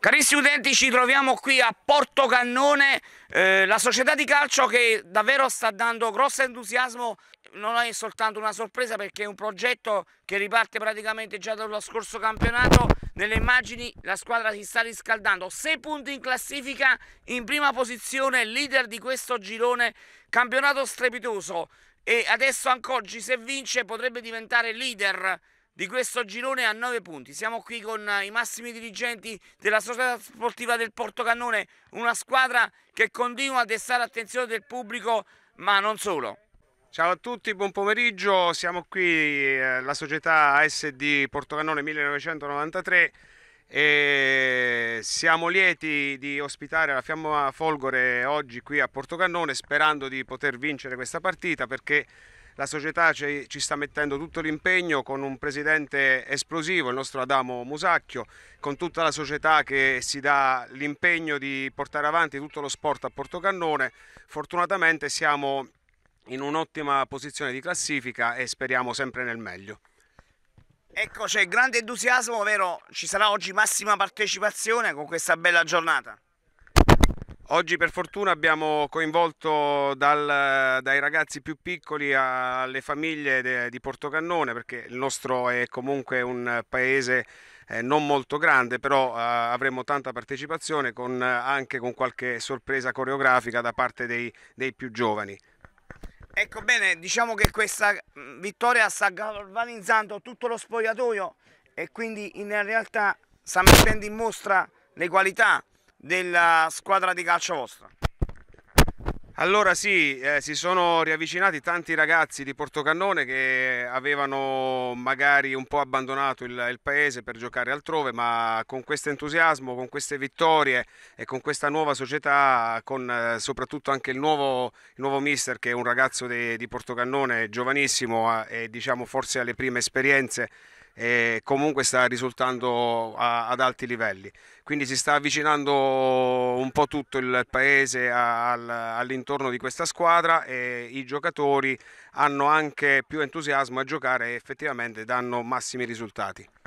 Carissimi utenti, ci troviamo qui a Porto Cannone, eh, la società di calcio che davvero sta dando grosso entusiasmo, non è soltanto una sorpresa perché è un progetto che riparte praticamente già dallo scorso campionato, nelle immagini la squadra si sta riscaldando, 6 punti in classifica, in prima posizione, leader di questo girone, campionato strepitoso e adesso anche oggi se vince potrebbe diventare leader di questo girone a 9 punti. Siamo qui con eh, i massimi dirigenti della società sportiva del Portocannone, una squadra che continua a destare l'attenzione del pubblico, ma non solo. Ciao a tutti, buon pomeriggio, siamo qui eh, la società ASD Portocannone 1993 e siamo lieti di ospitare la Fiamma Folgore oggi qui a Portocannone sperando di poter vincere questa partita perché la società ci, ci sta mettendo tutto l'impegno con un presidente esplosivo, il nostro Adamo Musacchio, con tutta la società che si dà l'impegno di portare avanti tutto lo sport a Portocannone. Fortunatamente siamo in un'ottima posizione di classifica e speriamo sempre nel meglio. Ecco, c'è grande entusiasmo, vero? ci sarà oggi massima partecipazione con questa bella giornata. Oggi per fortuna abbiamo coinvolto dal, dai ragazzi più piccoli alle famiglie de, di Portocannone perché il nostro è comunque un paese eh, non molto grande però eh, avremo tanta partecipazione con, anche con qualche sorpresa coreografica da parte dei, dei più giovani. Ecco bene, diciamo che questa mm, vittoria sta galvanizzando tutto lo spogliatoio e quindi in realtà sta mettendo in mostra le qualità della squadra di calcio vostra. Allora sì, eh, si sono riavvicinati tanti ragazzi di Portocannone che avevano magari un po' abbandonato il, il paese per giocare altrove, ma con questo entusiasmo, con queste vittorie e con questa nuova società, con eh, soprattutto anche il nuovo, il nuovo, mister che è un ragazzo de, di Portocannone, giovanissimo eh, e diciamo forse alle prime esperienze, e comunque sta risultando a, ad alti livelli. Quindi si sta avvicinando un po' tutto il paese al, all'intorno di questa squadra e i giocatori hanno anche più entusiasmo a giocare e effettivamente danno massimi risultati.